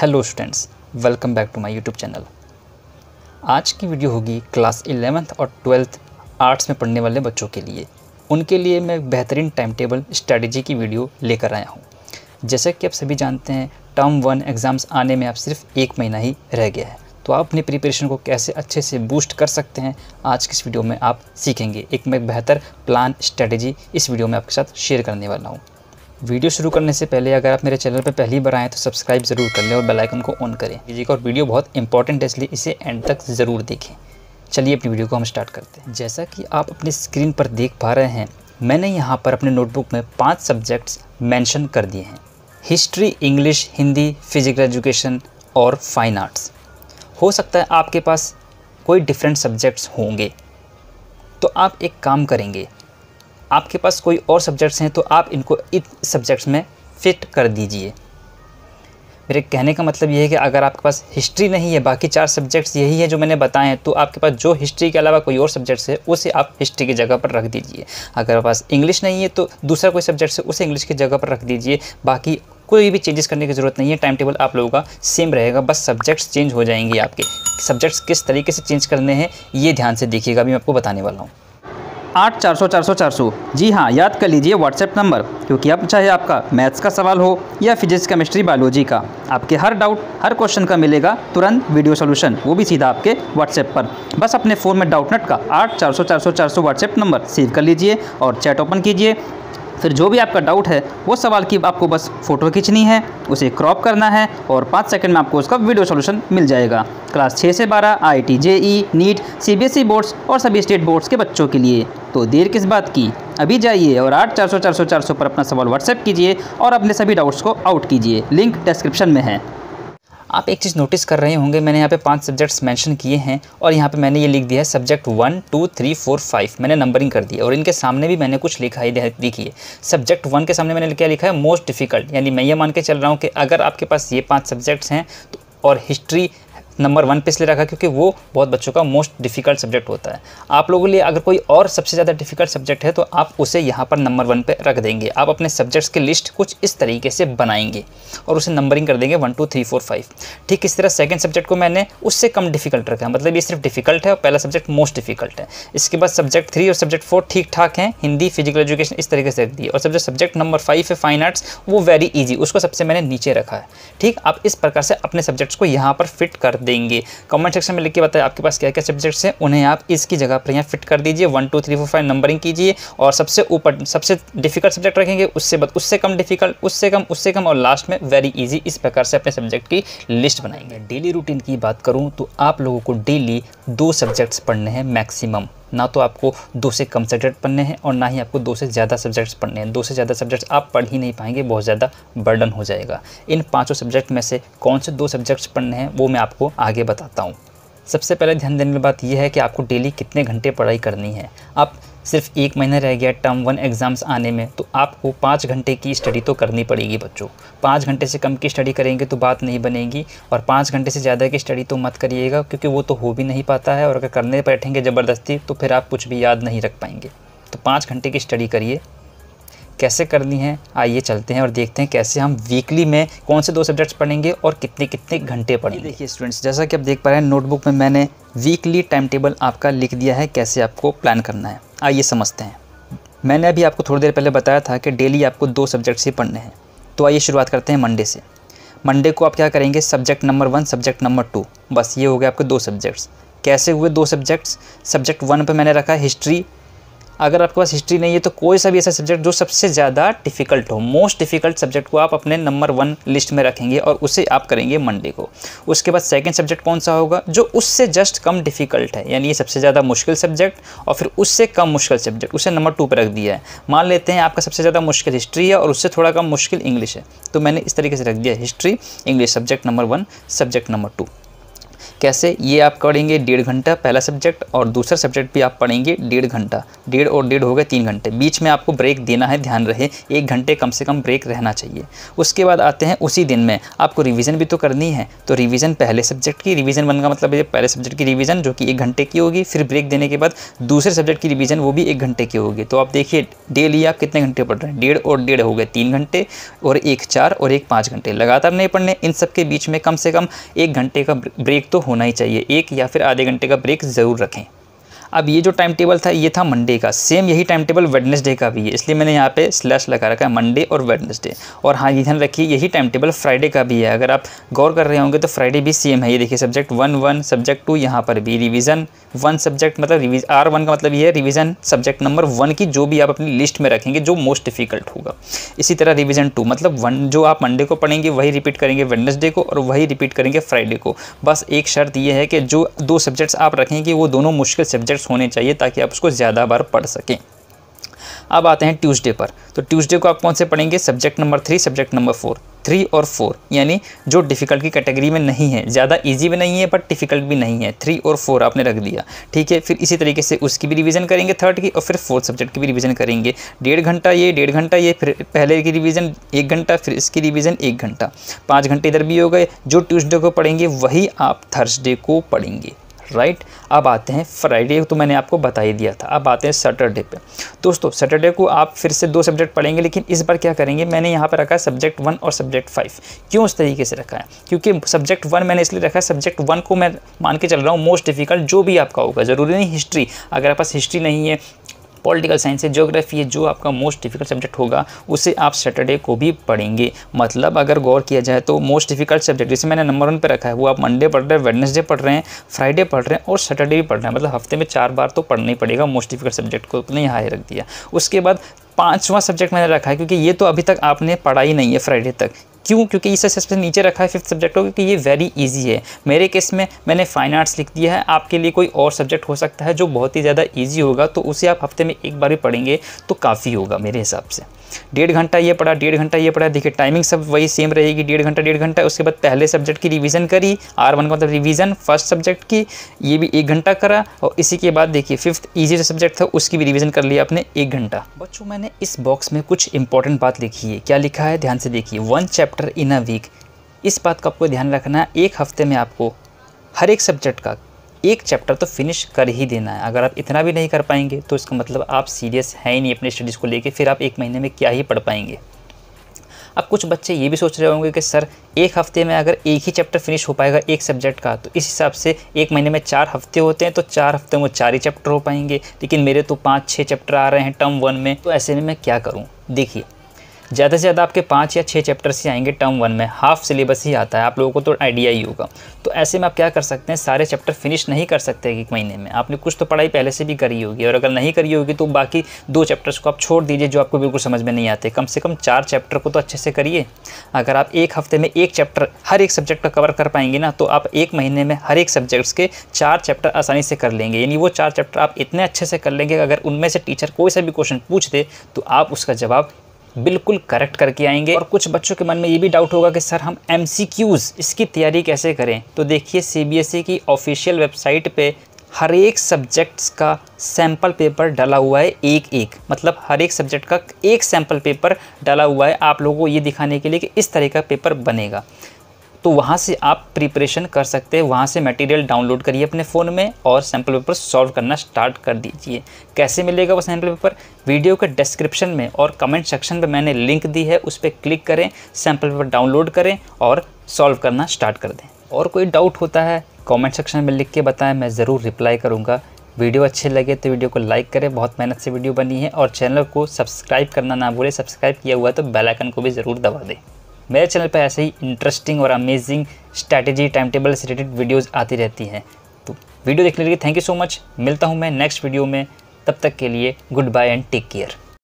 hello students welcome back to my YouTube channel आज की video होगी क्लास इलेवेंथ और ट्वेल्थ आर्ट्स में पढ़ने वाले बच्चों के लिए उनके लिए मैं बेहतरीन टाइम टेबल स्ट्रैटेजी की वीडियो लेकर आया हूँ जैसा कि आप सभी जानते हैं टर्म वन एग्ज़ाम्स आने में आप सिर्फ एक महीना ही रह गया है तो आप अपनी प्रिपरेशन को कैसे अच्छे से बूस्ट कर सकते हैं आज की इस वीडियो में आप सीखेंगे एक मैं बेहतर प्लान स्ट्रैटेजी इस वीडियो में आपके साथ शेयर करने वाला हूँ वीडियो शुरू करने से पहले अगर आप मेरे चैनल पर पहली बार आएँ तो सब्सक्राइब ज़रूर कर लें और बेल आइकन को ऑन करें जी और वीडियो बहुत इंपॉर्टेंट है इसलिए इसे एंड तक ज़रूर देखें चलिए अपनी वीडियो को हम स्टार्ट करते हैं जैसा कि आप अपनी स्क्रीन पर देख पा रहे हैं मैंने यहाँ पर अपने नोटबुक में पाँच सब्जेक्ट्स मैंशन कर दिए हैं history English Hindi physical education और फाइन आर्ट्स हो सकता है आपके पास कोई डिफरेंट सब्जेक्ट्स होंगे तो आप एक काम करेंगे आपके पास कोई और सब्जेक्ट्स हैं तो आप इनको इन सब्जेक्ट्स में फिट कर दीजिए मेरे कहने का मतलब ये है कि अगर आपके पास हिस्ट्री नहीं है बाकी चार सब्जेक्ट्स यही है जो मैंने बताए हैं तो आपके पास जो हिस्ट्री के अलावा कोई और सब्जेक्ट्स है उसे आप हिस्ट्री की जगह पर रख दीजिए अगर आपके पास इंग्लिश नहीं है तो दूसरा कोई सब्जेक्ट है उसे इंग्लिश की जगह पर रख दीजिए बाकी कोई भी चेंजेस करने की ज़रूरत नहीं है टाइम टेबल आप लोगों का सेम रहेगा बस सब्जेक्ट्स चेंज हो जाएंगे आपके सब्जेक्ट्स किस तरीके से चेंज करने हैं ये ध्यान से देखिएगा अभी मैं आपको बताने वाला हूँ आठ चार सौ चार सौ चार सौ जी हाँ याद कर लीजिए व्हाट्सएप नंबर क्योंकि अब चाहे आपका मैथ्स का सवाल हो या फिजिक्स केमिस्ट्री बायोलॉजी का आपके हर डाउट हर क्वेश्चन का मिलेगा तुरंत वीडियो सोल्यूशन वो भी सीधा आपके व्हाट्सएप पर बस अपने फ़ोन में डाउटनेट का आठ चार सौ चार सौ चार सौ व्हाट्सएप नंबर सेव कर लीजिए और चैट ओपन कीजिए फिर जो भी आपका डाउट है वो सवाल की आपको बस फ़ोटो खींचनी है उसे क्रॉप करना है और पाँच सेकंड में आपको उसका वीडियो सॉल्यूशन मिल जाएगा क्लास छः से बारह I T J E NEET C B S E boards और सभी स्टेट बोर्ड्स के बच्चों के लिए तो देर किस बात की अभी जाइए और आठ चार सौ चार सौ चार सौ पर अपना सवाल व्हाट्सएप कीजिए और अपने सभी डाउट्स को आउट कीजिए लिंक डिस्क्रिप्शन में है आप एक चीज़ नोटिस कर रहे होंगे मैंने यहाँ पे पांच सब्जेक्ट्स मेंशन किए हैं और यहाँ पे मैंने ये लिख दिया है subject one two three four five मैंने नंबरिंग कर दी और इनके सामने भी मैंने कुछ लिखा ही देखिए सब्जेक्ट वन के सामने मैंने क्या लिखा है मोस्ट डिफिकल्ट यानी मैं ये मान के चल रहा हूँ कि अगर आपके पास ये पाँच सब्जेक्ट्स हैं तो और हिस्ट्री नंबर वन पे इसलिए रखा क्योंकि वो बहुत बच्चों का मोस्ट डिफिकल्ट सब्जेक्ट होता है आप लोगों के लिए अगर कोई और सबसे ज़्यादा डिफिकल्ट सब्जेक्ट है तो आप उसे यहाँ पर नंबर वन पे रख देंगे आप अपने सब्जेक्ट्स की लिस्ट कुछ इस तरीके से बनाएंगे और उसे नंबरिंग कर देंगे one two three four five ठीक इस तरह सेकेंड सब्जेक्ट को मैंने उससे कम डिफिकल्ट रखा मतलब ये सिर्फ डिफिकल्ट है और पहला सब्जेक्ट मोस्ट डिफिकल्ट है इसके बाद सब्जेक्ट थ्री और सब्जेक्ट फोर ठीक ठाक हैं हिंदी फिजिकल एजुकेशन इस तरीके से रख दिए और सब्जेक्ट सब्जेक्ट नंबर फाइव है फाइन आर्ट्स वो वेरी ईजी उसको सबसे मैंने नीचे रखा है ठीक आप इस प्रकार से अपने सब्जेक्ट्स को यहाँ पर फिट कर देंगे कमेंट सेक्शन में लिख के बताएं आपके पास क्या क्या सब्जेक्ट्स हैं उन्हें आप इसकी जगह पर यहाँ फिट कर दीजिए one two three four five numbering कीजिए और सबसे ऊपर सबसे डिफिकल्ट सब्जेक्ट रखेंगे उससे बाद उससे कम डिफिकल्ट उससे कम उससे कम और लास्ट में वेरी ईजी इस प्रकार से अपने सब्जेक्ट की लिस्ट बनाएंगे डेली रूटीन की बात करूँ तो आप लोगों को डेली दो सब्जेक्ट्स पढ़ने हैं मैक्सिमम ना तो आपको दो से कम सब्जेक्ट पढ़ने हैं और ना ही आपको दो से ज़्यादा सब्जेक्ट्स पढ़ने हैं दो से ज़्यादा सब्जेक्ट्स आप पढ़ ही नहीं पाएंगे बहुत ज़्यादा बर्डन हो जाएगा इन पाँचों सब्जेक्ट में से कौन से दो सब्जेक्ट्स पढ़ने हैं वो मैं आपको आगे बताता हूँ सबसे पहले ध्यान देने की बात यह है कि आपको डेली कितने घंटे पढ़ाई करनी है आप सिर्फ एक महीना रह गया टर्म वन एग्ज़ाम्स आने में तो आपको पाँच घंटे की स्टडी तो करनी पड़ेगी बच्चों पाँच घंटे से कम की स्टडी करेंगे तो बात नहीं बनेगी और पाँच घंटे से ज़्यादा की स्टडी तो मत करिएगा क्योंकि वो तो हो भी नहीं पाता है और अगर करने बैठेंगे ज़बरदस्ती तो फिर आप कुछ भी याद नहीं रख पाएंगे तो पाँच घंटे की स्टडी करिए कैसे करनी है आइए चलते हैं और देखते हैं कैसे हम वीकली में कौन से दो सब्जेक्ट्स पढ़ेंगे और कितने कितने घंटे पढ़ेंगे देखिए स्टूडेंट्स जैसा कि आप देख पा रहे हैं नोटबुक में मैंने वीकली टाइम टेबल आपका लिख दिया है कैसे आपको प्लान करना है आइए समझते हैं मैंने अभी आपको थोड़ी देर पहले बताया था कि डेली आपको दो सब्जेक्ट्स ही पढ़ने हैं तो आइए शुरुआत करते हैं मंडे से मंडे को आप क्या करेंगे subject number one subject number two बस ये हो गए आपके दो सब्जेक्ट्स कैसे हुए दो सब्जेक्ट्स सब्जेक्ट वन पर मैंने रखा हिस्ट्री अगर आपके पास हिस्ट्री नहीं है तो कोई सा भी ऐसा सब्जेक्ट जो सबसे ज़्यादा डिफिकल्ट हो मोस्ट डिफिकल्ट सब्जेक्ट को आप अपने नंबर वन लिस्ट में रखेंगे और उसे आप करेंगे मंडे को उसके बाद सेकेंड सब्जेक्ट कौन सा होगा जो उससे जस्ट कम डिफिकल्ट है यानी ये सबसे ज़्यादा मुश्किल सब्जेक्ट और फिर उससे कम मुश्किल सब्जेक्ट उसे नंबर टू पर रख दिया है मान लेते हैं आपका सबसे ज़्यादा मुश्किल हिस्ट्री है और उससे थोड़ा कम मुश्किल इंग्लिश है तो मैंने इस तरीके से रख दिया history English subject number one subject number two कैसे ये आप पढ़ेंगे डेढ़ घंटा पहला सब्जेक्ट और दूसरा सब्जेक्ट भी आप पढ़ेंगे डेढ़ घंटा डेढ़ और डेढ़ हो गए तीन घंटे बीच में आपको ब्रेक देना है ध्यान रहे एक घंटे कम से कम ब्रेक रहना चाहिए उसके बाद आते हैं उसी दिन में आपको रिविज़न भी तो करनी है तो रिविज़न पहले सब्जेक्ट की रिविज़न वन का मतलब पहले सब्जेक्ट की रिविज़न जो कि एक घंटे की होगी फिर ब्रेक देने के बाद दूसरे सब्जेक्ट की रिविज़न वो भी एक घंटे की होगी तो आप देखिए डेली आप कितने घंटे पढ़ रहे हैं डेढ़ और डेढ़ हो गए तीन घंटे और एक चार और एक पाँच घंटे लगातार नहीं पढ़ने इन सब के बीच में कम से कम एक घंटे का ब्रेक तो होना ही चाहिए एक या फिर आधे घंटे का ब्रेक ज़रूर रखें अब ये जो टाइम टेबल था ये था मंडे का सेम यही टाइम टेबल वेडनेसडे का भी है इसलिए मैंने यहाँ पे स्लैश लगा रखा है मंडे और वेडनेसडे और हाँ ये ध्यान रखिए यही टाइम टेबल फ्राइडे का भी है अगर आप गौर कर रहे होंगे तो फ्राइडे भी सेम है ये देखिए subject one one subject two यहाँ पर भी रिविज़न वन सब्जेक्ट मतलब आर वन का मतलब ये है रिविज़न सब्जेक्ट नंबर वन की जो भी आप अपनी लिस्ट में रखेंगे जो मोस्ट डिफिकल्ट होगा इसी तरह रिविज़न टू मतलब वन जो आप मंडे को पढ़ेंगे वही रिपीट करेंगे वेडनेसडे को और वही रिपीट करेंगे फ्राइडे को बस एक शर्त ये है कि जो दो सब्जेक्ट्स आप रखेंगे वो दोनों मुश्किल सब्जेक्ट चैप्टर्स होने चाहिए ताकि आप उसको ज़्यादा बार पढ़ सकें अब आते हैं ट्यूसडे पर तो ट्यूसडे को आप कौन से पढ़ेंगे subject number three subject number four three और फोर यानी जो डिफ़िकल्ट की कैटेगरी में नहीं है ज़्यादा इजी भी नहीं है बट डिफ़िकल्ट भी नहीं है थ्री और फोर आपने रख दिया ठीक है फिर इसी तरीके से उसकी भी रिवीजन करेंगे थर्ड की और फिर फोर्थ सब्जेक्ट की भी रिवीजन करेंगे डेढ़ घंटा ये डेढ़ घंटा ये फिर पहले की रिवीजन एक घंटा फिर इसकी रिवीजन एक घंटा पाँच घंटे इधर भी हो गए जो ट्यूजडे को पढ़ेंगे वही आप थर्सडे को पढ़ेंगे राइट अब आते हैं फ्राइडे तो मैंने आपको बता ही दिया था अब आते हैं सैटरडे पे दोस्तों सैटरडे को आप फिर से दो सब्जेक्ट पढ़ेंगे लेकिन इस बार क्या करेंगे मैंने यहाँ पर रखा है सब्जेक्ट वन और सब्जेक्ट फाइव क्यों उस तरीके से रखा है क्योंकि सब्जेक्ट वन मैंने इसलिए रखा है सब्जेक्ट वन को मैं मान के चल रहा हूँ मोस्ट डिफिकल्ट जो भी आपका होगा ज़रूरी नहीं हिस्ट्री अगर आपके पास हिस्ट्री नहीं है पॉलिटिकल साइंस है जोग्राफी है जो आपका मोस्ट डिफिकल्ट सब्जेक्ट होगा उसे आप सैटरडे को भी पढ़ेंगे मतलब अगर गौर किया जाए तो मोस्ट डिफिकल्ट सब्जेक्ट जिसे मैंने नंबर वन पर रखा है वो आप मंडे पढ़ रहे हैं वेडनेसडे पढ़ रहे हैं फ्राइडे पढ़ रहे हैं और सैटरडे भी पढ़ रहे हैं मतलब हफ्ते में चार बार तो पढ़ना ही पड़ेगा मोस्ट डिफिकल्ट सब्जेक्ट को अपने यहाँ रख दिया उसके बाद पाँचवा सब्जेक्ट मैंने रखा है क्योंकि ये तो अभी तक आपने पढ़ा ही नहीं है फ्राइडे तक क्यों क्योंकि इस सबसे नीचे रखा है फिफ्थ सब्जेक्ट को क्योंकि ये वेरी ईजी है मेरे केस में मैंने फाइन आर्ट्स लिख दिया है आपके लिए कोई और सब्जेक्ट हो सकता है जो बहुत ही ज़्यादा ईजी होगा तो उसे आप हफ्ते में एक बार भी पढ़ेंगे तो काफ़ी होगा मेरे हिसाब से डेढ़ घंटा ये पढ़ा डेढ़ घंटा ये पढ़ा देखिए टाइमिंग सब वही सेम रहेगी डेढ़ घंटा डेढ़ घंटा उसके बाद पहले सब्जेक्ट की रिवीज़न करी आर वन का मतलब रिवीज़न फर्स्ट सब्जेक्ट की ये भी एक घंटा करा और इसी के बाद देखिए फिफ्थ ईजी जो सब्जेक्ट था उसकी भी रिविज़न कर लिया अपने एक घंटा बच्चों मैंने इस बॉक्स में कुछ इंपॉर्टेंट बात लिखी है क्या लिखा है ध्यान से देखिए one chapter in a week इस बात का आपको ध्यान रखना है एक हफ्ते में आपको हर एक सब्जेक्ट का एक चैप्टर तो फिनिश कर ही देना है अगर आप इतना भी नहीं कर पाएंगे तो इसका मतलब आप सीरियस हैं ही नहीं अपने स्टडीज़ को लेके फिर आप एक महीने में क्या ही पढ़ पाएंगे अब कुछ बच्चे ये भी सोच रहे होंगे कि सर एक हफ्ते में अगर एक ही चैप्टर फिनिश हो पाएगा एक सब्जेक्ट का तो इस हिसाब से एक महीने में चार हफ्ते होते हैं तो चार हफ्ते में चार ही चैप्टर हो पाएंगे लेकिन मेरे तो पाँच छः चैप्टर आ रहे हैं टर्म वन में तो ऐसे में मैं क्या करूँ देखिए ज़्यादा से ज़्यादा आपके पाँच या छः चैप्टर्स ही आएंगे टर्म वन में हाफ सिलेबस ही आता है आप लोगों को तो आइडिया ही होगा तो ऐसे में आप क्या कर सकते हैं सारे चैप्टर फिनिश नहीं कर सकते एक महीने में आपने कुछ तो पढ़ाई पहले से भी करी होगी और अगर नहीं करी होगी तो बाकी दो चैप्टर्स को आप छोड़ दीजिए जो आपको बिल्कुल समझ में नहीं आते कम से कम चार चैप्टर को तो अच्छे से करिए अगर आप एक हफ्ते में एक चैप्टर हर एक सब्जेक्ट का कवर कर पाएंगे ना तो आप एक महीने में हर एक सब्जेक्ट्स के चार चैप्टर आसानी से कर लेंगे यानी वो चार चैप्टर आप इतने अच्छे से कर लेंगे अगर उनमें से टीचर कोई सा भी क्वेश्चन पूछ दे तो आप उसका जवाब बिल्कुल करेक्ट करके आएंगे और कुछ बच्चों के मन में ये भी डाउट होगा कि सर हम एम इसकी तैयारी कैसे करें तो देखिए सी e की ऑफिशियल वेबसाइट पर हर एक सब्जेक्ट्स का सैम्पल पेपर डाला हुआ है एक एक मतलब हर एक सब्जेक्ट का एक सैम्पल पेपर डाला हुआ है आप लोगों को ये दिखाने के लिए कि इस तरह का पेपर बनेगा तो वहाँ से आप प्रिपरेशन कर सकते हैं वहाँ से मटेरियल डाउनलोड करिए अपने फ़ोन में और सैम्पल पेपर सॉल्व करना स्टार्ट कर दीजिए कैसे मिलेगा वो सैम्पल पेपर वीडियो के डिस्क्रिप्शन में और कमेंट सेक्शन में मैंने लिंक दी है उस पर क्लिक करें सैम्पल पेपर डाउनलोड करें और सॉल्व करना स्टार्ट कर दें और कोई डाउट होता है कॉमेंट सेक्शन में लिख के बताएं मैं ज़रूर रिप्लाई करूँगा वीडियो अच्छे लगे तो वीडियो को लाइक करें बहुत मेहनत से वीडियो बनी है और चैनल को सब्सक्राइब करना ना भूलें सब्सक्राइब किया हुआ तो बेल आइकन को भी ज़रूर दबा दें मेरे चैनल पर ऐसे ही इंटरेस्टिंग और अमेजिंग स्ट्रैटेजी टाइम टेबल से रिलेटेड वीडियोज़ आती रहती हैं तो वीडियो देखने के लिए थैंक यू सो मच मिलता हूँ मैं नेक्स्ट वीडियो में तब तक के लिए goodbye and take care